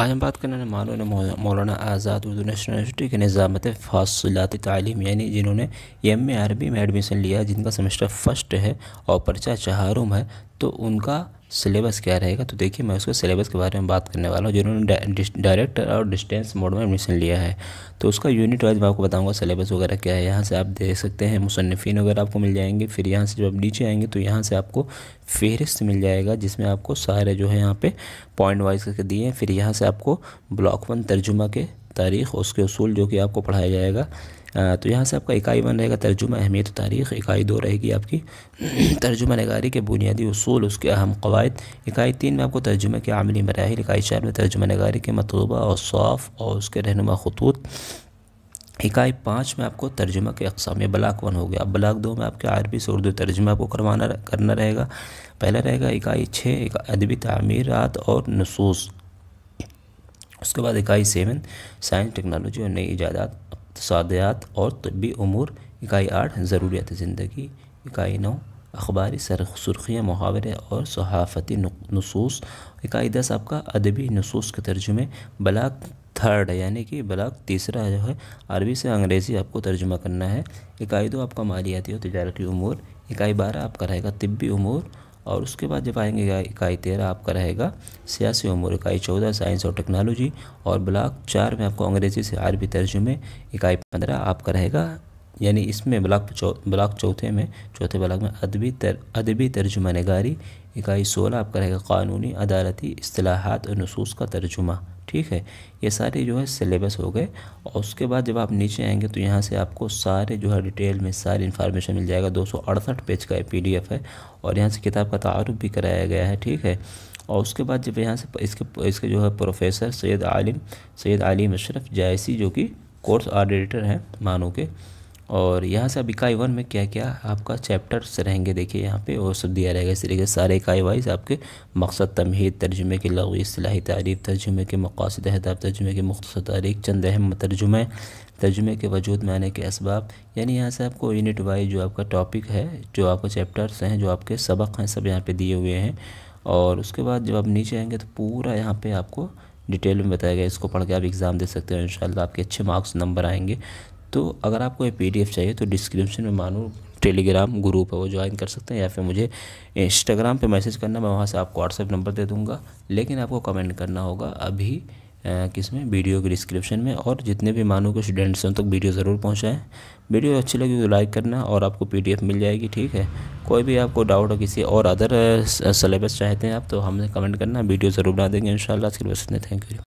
آج ہم بات کرنے نے مولانا آزاد اردو نیشنل یونیورسٹی کے نظامت فاصلاتی تعلیم یعنی جنہوں نے ایم اے عربی میں ایڈمیشن لیا جن کا سمسٹر فسٹ ہے اور پرچہ چہارم ہے تو ان کا سلیبس کیا رہے گا تو دیکھیے میں اس کے سلیبس کے بارے میں بات کرنے والا ہوں جنہوں نے ڈائریکٹ اور ڈسٹینس موڈ میں ایڈمیشن لیا ہے تو اس کا یونٹ وائز میں آپ کو بتاؤں گا سلیبس وغیرہ کیا ہے یہاں سے آپ دیکھ سکتے ہیں مصنفین وغیرہ آپ کو مل جائیں گے پھر یہاں سے جب آپ نیچے آئیں گے تو یہاں سے آپ کو فہرست مل جائے گا جس میں آپ کو سارے جو ہے یہاں پہ پوائنٹ وائز کر کے دیے ہیں پھر یہاں سے آپ کو بلاک ون ترجمہ کے تاریخ اس کے اصول جو کہ آپ کو پڑھایا جائے گا تو یہاں سے آپ کا اکائی بن رہے گا ترجمہ اہمیت تاریخ اکائی دو رہے گی آپ کی ترجمہ نگاری کے بنیادی اصول اس کے اہم قواعد اکائی تین میں آپ کو ترجمہ کے عملی مراحل اکائی چار میں ترجمہ نگاری کے مطلوبہ اور صوف اور اس کے رہنما خطوط اکائی پانچ میں آپ کو ترجمہ کے اقسام بلاک ون ہو گیا اب بلاک دو میں آپ کے عربی سے اردو ترجمہ کو کروانا کرنا رہے گا پہلا رہے گا اکائی چھ ادبی تعمیرات اور نصوص اس کے بعد اکائی سیون سائنس ٹیکنالوجی اور نئی ایجادات اقتصادیات اور طبی امور اکائی آٹھ ضروریات زندگی اکائی نو اخباری سرخیاں محاورے اور صحافتی نصوص اکائی دس آپ کا ادبی نصوص کے ترجمے بلاک تھرڈ یعنی کہ بلاک تیسرا جو ہے عربی سے انگریزی آپ کو ترجمہ کرنا ہے اکائی دو آپ کا مالیاتی اور تجارتی امور اکائی بارہ آپ کا رہے گا طبی امور اور اس کے بعد جب آئیں گے اکائی تیرہ آپ کا رہے گا سیاسی امور اکائی چودہ سائنس اور ٹیکنالوجی اور بلاک چار میں آپ کو انگریزی سے عربی ترجمے اکائی پندرہ آپ کا رہے گا یعنی اس میں بلاک بلاک چوتھے میں چوتھے بلاک میں ادبی ادبی ترجمہ نگاری اکائی سولہ آپ کا رہے گا قانونی عدالتی اصطلاحات اور نصوص کا ترجمہ ٹھیک ہے یہ سارے جو ہے سلیبس ہو گئے اور اس کے بعد جب آپ نیچے آئیں گے تو یہاں سے آپ کو سارے جو ہے ڈیٹیل میں سارے انفارمیشن مل جائے گا دو سو اڑسٹھ پیج کا پی ڈی ایف ہے اور یہاں سے کتاب کا تعارف بھی کرایا گیا ہے ٹھیک ہے اور اس کے بعد جب یہاں سے اس کے اس کے جو ہے پروفیسر سید عالم سید عالم اشرف جائسی جو کہ کورس آڈیٹر ہیں مانو کے اور یہاں سے اب اکائی ون میں کیا کیا آپ کا چیپٹرس رہیں گے دیکھیے یہاں پہ وہ سب دیا رہے گا اس طریقے سے سارے اکائی وائز آپ کے مقصد تمہید ترجمے کی لغوی صلاحی تعریف ترجمے کے مقاصد اہت ترجمے کی مختصر تاریخ چند اہم ترجمے ترجمے کے وجود میں آنے کے اسباب یعنی یہاں سے آپ کو یونٹ وائز جو آپ کا ٹاپک ہے جو آپ کا چیپٹرس ہیں جو آپ کے سبق ہیں سب یہاں پہ دیے ہوئے ہیں اور اس کے بعد جب آپ نیچے آئیں گے تو پورا یہاں پہ آپ کو ڈیٹیل میں بتایا گیا اس کو پڑھ کے آپ اگزام دے سکتے ہیں انشاءاللہ آپ کے اچھے مارکس نمبر آئیں گے تو اگر آپ کو یہ پی ڈی ایف چاہیے تو ڈسکرپشن میں مانو ٹیلی گرام گروپ ہے وہ جوائن کر سکتے ہیں یا پھر مجھے انسٹاگرام پہ میسج کرنا میں وہاں سے آپ کو واٹس ایپ نمبر دے دوں گا لیکن آپ کو کمنٹ کرنا ہوگا ابھی کس میں ویڈیو کے ڈسکرپشن میں اور جتنے بھی مانو کے اسٹوڈنٹس اسٹوڈنٹسوں تک ویڈیو ضرور پہنچائیں ویڈیو اچھی لگی تو لائک کرنا اور آپ کو پی ڈی ایف مل جائے گی ٹھیک ہے کوئی بھی آپ کو ڈاؤٹ ہو کسی اور ادر سلیبس چاہتے ہیں آپ تو ہم ہمیں کمنٹ کرنا ویڈیو ضرور بنا دیں گے ان شاء اللہ کے لیے تھینک یو